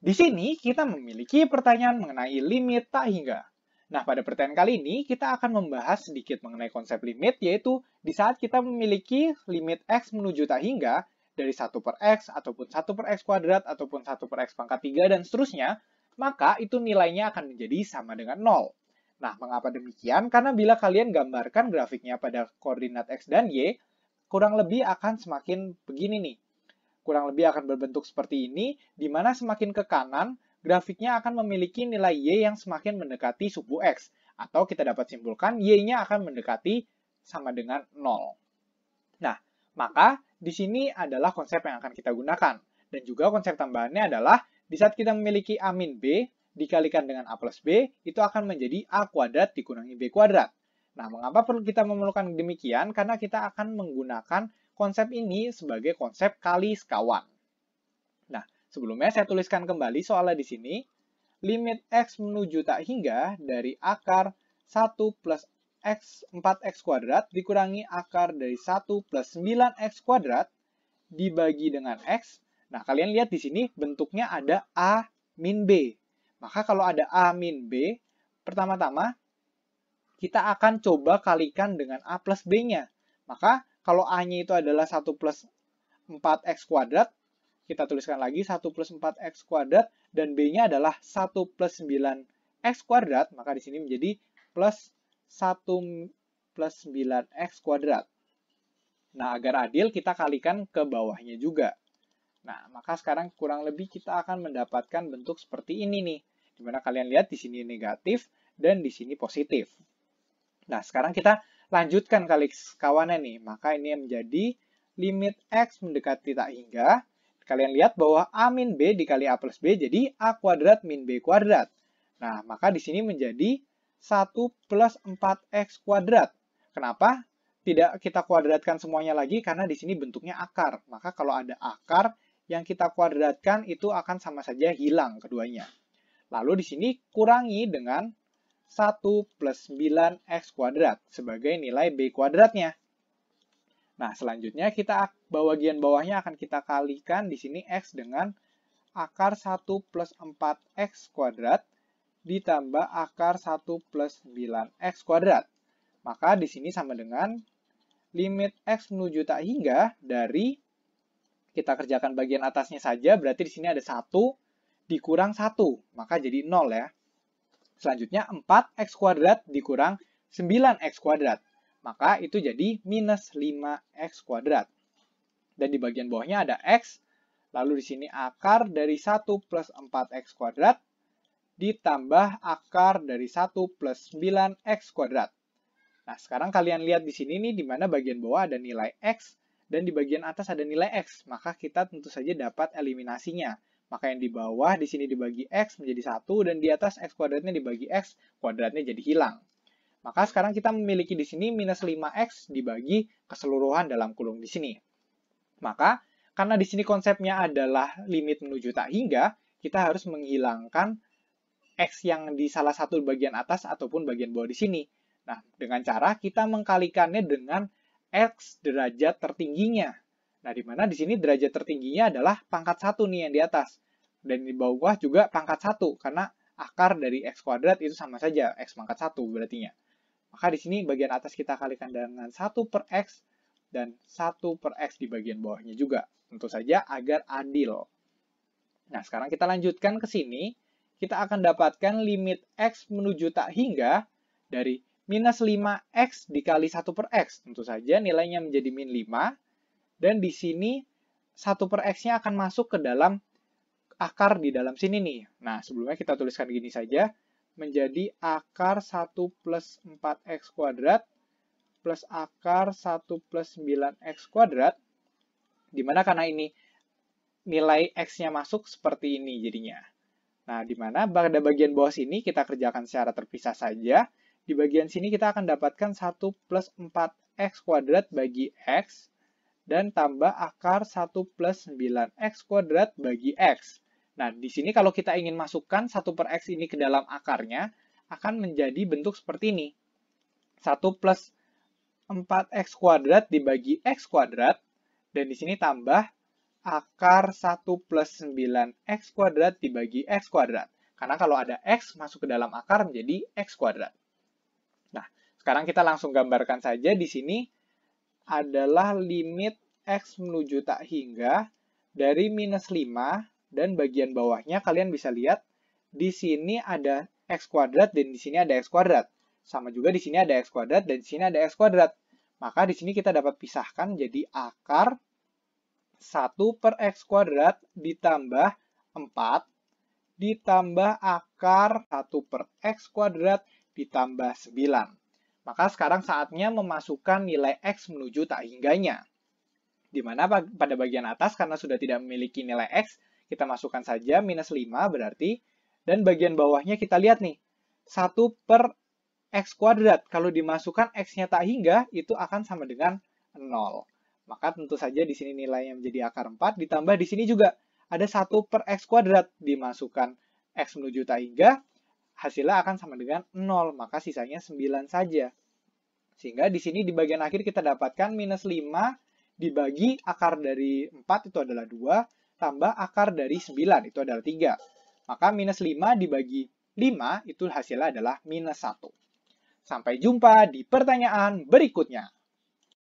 Di sini kita memiliki pertanyaan mengenai limit tak hingga. Nah, pada pertanyaan kali ini kita akan membahas sedikit mengenai konsep limit, yaitu di saat kita memiliki limit X menuju tak hingga, dari 1 per X, ataupun 1 per X kuadrat, ataupun 1 per X pangkat 3, dan seterusnya, maka itu nilainya akan menjadi sama dengan 0. Nah, mengapa demikian? Karena bila kalian gambarkan grafiknya pada koordinat X dan Y, kurang lebih akan semakin begini nih kurang lebih akan berbentuk seperti ini, di mana semakin ke kanan, grafiknya akan memiliki nilai Y yang semakin mendekati suku X. Atau kita dapat simpulkan Y-nya akan mendekati sama dengan 0. Nah, maka di sini adalah konsep yang akan kita gunakan. Dan juga konsep tambahannya adalah di saat kita memiliki A min B, dikalikan dengan A plus B, itu akan menjadi A kuadrat dikurangi B kuadrat. Nah, mengapa perlu kita memerlukan demikian? Karena kita akan menggunakan konsep ini sebagai konsep kali sekawan. Nah, sebelumnya saya tuliskan kembali soalnya di sini. Limit X menuju tak hingga dari akar 1 plus X 4X kuadrat dikurangi akar dari 1 plus 9X kuadrat dibagi dengan X. Nah, kalian lihat di sini bentuknya ada A min B. Maka kalau ada A min B, pertama-tama kita akan coba kalikan dengan A plus B-nya. Maka kalau A-nya itu adalah 1 plus 4x kuadrat, kita tuliskan lagi 1 plus 4x kuadrat, dan B-nya adalah 1 plus 9x kuadrat, maka di sini menjadi plus 1 plus 9x kuadrat. Nah, agar adil kita kalikan ke bawahnya juga. Nah, maka sekarang kurang lebih kita akan mendapatkan bentuk seperti ini nih. Dimana kalian lihat di sini negatif dan di sini positif. Nah, sekarang kita lanjutkan kali kawannya nih, maka ini menjadi limit X mendekati tak hingga. Kalian lihat bahwa A min B dikali A plus B jadi A kuadrat min B kuadrat. Nah, maka di sini menjadi 1 plus 4X kuadrat. Kenapa? Tidak kita kuadratkan semuanya lagi karena di sini bentuknya akar. Maka kalau ada akar yang kita kuadratkan itu akan sama saja hilang keduanya. Lalu di sini kurangi dengan 1 plus 9x kuadrat sebagai nilai B kuadratnya. Nah, selanjutnya kita bagian bawahnya akan kita kalikan di sini x dengan akar 1 plus 4x kuadrat ditambah akar 1 plus 9x kuadrat. Maka di sini sama dengan limit x menuju tak hingga dari kita kerjakan bagian atasnya saja, berarti di sini ada 1 dikurang 1, maka jadi 0 ya. Selanjutnya 4x kuadrat dikurang 9x kuadrat. Maka itu jadi minus 5x kuadrat. Dan di bagian bawahnya ada x, lalu di sini akar dari 1 plus 4x kuadrat ditambah akar dari 1 plus 9x kuadrat. Nah, sekarang kalian lihat di sini nih, di mana bagian bawah ada nilai x, dan di bagian atas ada nilai x, maka kita tentu saja dapat eliminasinya. Maka yang di bawah di sini dibagi X menjadi satu dan di atas X kuadratnya dibagi X kuadratnya jadi hilang. Maka sekarang kita memiliki di sini minus 5X dibagi keseluruhan dalam kurung di sini. Maka karena di sini konsepnya adalah limit menuju tak hingga, kita harus menghilangkan X yang di salah satu bagian atas ataupun bagian bawah di sini. Nah, dengan cara kita mengkalikannya dengan X derajat tertingginya. Nah, di mana di sini derajat tertingginya adalah pangkat satu nih yang di atas. Dan di bawah juga pangkat satu karena akar dari x kuadrat itu sama saja x pangkat 1 berartinya. Maka di sini bagian atas kita kalikan dengan 1 per x dan 1 per x di bagian bawahnya juga. Tentu saja agar adil. Nah, sekarang kita lanjutkan ke sini. Kita akan dapatkan limit x menuju tak hingga dari minus 5x dikali 1 per x. Tentu saja nilainya menjadi min 5 dan di sini 1 per X-nya akan masuk ke dalam akar di dalam sini nih. Nah, sebelumnya kita tuliskan gini saja. Menjadi akar 1 plus 4X kuadrat plus akar 1 plus 9X kuadrat. Dimana karena ini nilai X-nya masuk seperti ini jadinya. Nah, dimana pada bagian bawah sini kita kerjakan secara terpisah saja. Di bagian sini kita akan dapatkan 1 plus 4X kuadrat bagi X dan tambah akar 1 plus 9x kuadrat bagi x. Nah, di sini kalau kita ingin masukkan 1 per x ini ke dalam akarnya, akan menjadi bentuk seperti ini. 1 plus 4x kuadrat dibagi x kuadrat, dan di sini tambah akar 1 plus 9x kuadrat dibagi x kuadrat. Karena kalau ada x masuk ke dalam akar menjadi x kuadrat. Nah, sekarang kita langsung gambarkan saja di sini adalah limit X menuju tak hingga dari minus 5 dan bagian bawahnya kalian bisa lihat di sini ada X kuadrat dan di sini ada X kuadrat. Sama juga di sini ada X kuadrat dan di sini ada X kuadrat. Maka di sini kita dapat pisahkan jadi akar 1 per X kuadrat ditambah 4 ditambah akar 1 per X kuadrat ditambah 9. Maka sekarang saatnya memasukkan nilai X menuju tak hingganya. Di mana pada bagian atas karena sudah tidak memiliki nilai X, kita masukkan saja minus 5 berarti. Dan bagian bawahnya kita lihat nih, 1 per X kuadrat. Kalau dimasukkan X-nya tak hingga, itu akan sama dengan 0. Maka tentu saja di sini nilainya menjadi akar 4, ditambah di sini juga ada 1 per X kuadrat dimasukkan X menuju tak hingga, hasilnya akan sama dengan 0, maka sisanya 9 saja. Sehingga di sini di bagian akhir kita dapatkan minus 5 dibagi akar dari 4 itu adalah 2, tambah akar dari 9 itu adalah 3. Maka minus 5 dibagi 5 itu hasilnya adalah minus 1. Sampai jumpa di pertanyaan berikutnya.